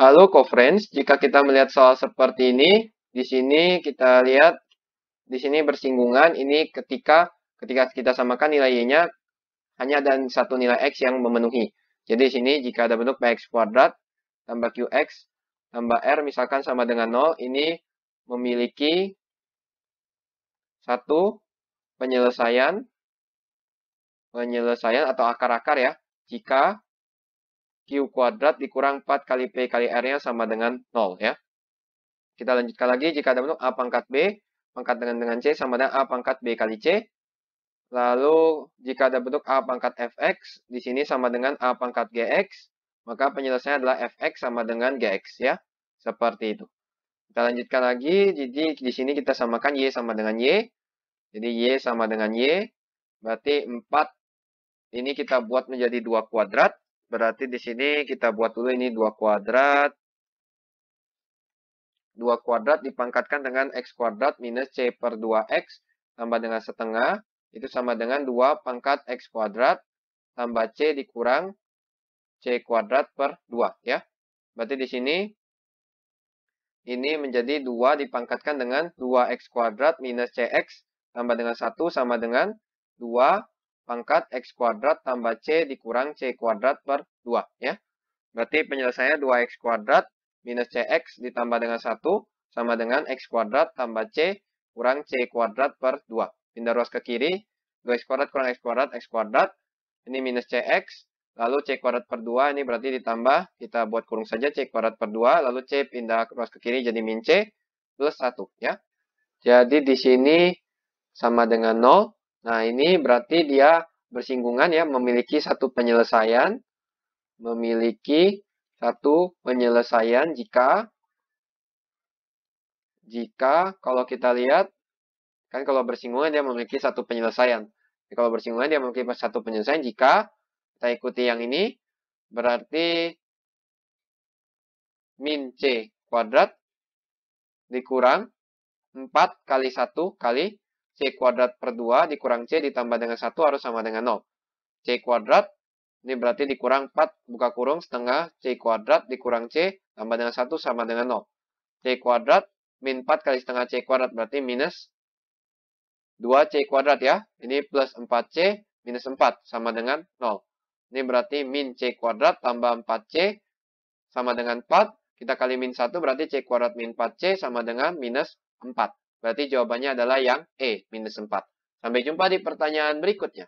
Lalu coverage, jika kita melihat soal seperti ini, di sini kita lihat di sini bersinggungan ini ketika ketika kita samakan nilai y-nya hanya ada satu nilai x yang memenuhi. Jadi di sini jika ada bentuk px kuadrat tambah qx tambah r misalkan sama dengan 0, ini memiliki satu penyelesaian penyelesaian atau akar-akar ya jika Q kuadrat dikurang 4 kali P kali R-nya sama dengan 0 ya. Kita lanjutkan lagi, jika ada bentuk A pangkat B, pangkat dengan dengan C sama dengan A pangkat B kali C. Lalu, jika ada bentuk A pangkat Fx, di sini sama dengan A pangkat Gx, maka penyelesaiannya adalah Fx sama dengan Gx ya. Seperti itu. Kita lanjutkan lagi, jadi di sini kita samakan Y sama dengan Y. Jadi Y sama dengan Y, berarti 4 ini kita buat menjadi 2 kuadrat. Berarti di sini kita buat dulu ini dua kuadrat. dua kuadrat dipangkatkan dengan X kuadrat minus C per 2X tambah dengan setengah. Itu sama dengan dua pangkat X kuadrat tambah C dikurang C kuadrat per 2 ya. Berarti di sini ini menjadi dua dipangkatkan dengan 2x kuadrat minus cx tambah dengan 1 sama dengan 2 pangkat X kuadrat tambah C dikurang C kuadrat per 2 ya. Berarti penyelesaiannya 2X kuadrat minus CX ditambah dengan 1 sama dengan X kuadrat tambah C kurang C kuadrat per 2. Pindah ruas ke kiri, 2X kuadrat kurang X kuadrat, X kuadrat. Ini minus CX, lalu C kuadrat per 2 ini berarti ditambah, kita buat kurung saja C kuadrat per 2, lalu C pindah ruas ke kiri jadi min C plus 1 ya. Jadi di sini sama dengan 0, Nah, ini berarti dia bersinggungan ya, memiliki satu penyelesaian, memiliki satu penyelesaian jika jika kalau kita lihat kan kalau bersinggungan dia memiliki satu penyelesaian. Jadi, kalau bersinggungan dia memiliki satu penyelesaian jika kita ikuti yang ini berarti min C kuadrat dikurang 4 kali 1 kali C kuadrat per 2 dikurang C ditambah dengan 1 harus sama dengan 0. C kuadrat, ini berarti dikurang 4, buka kurung, setengah C kuadrat dikurang C, tambah dengan 1 sama dengan 0. C kuadrat, min 4 kali setengah C kuadrat, berarti minus 2C kuadrat ya. Ini plus 4C, minus 4, sama dengan 0. Ini berarti min C kuadrat tambah 4C, sama dengan 4. Kita kali min 1 berarti C kuadrat min 4C sama dengan minus 4. Berarti jawabannya adalah yang E, minus 4. Sampai jumpa di pertanyaan berikutnya.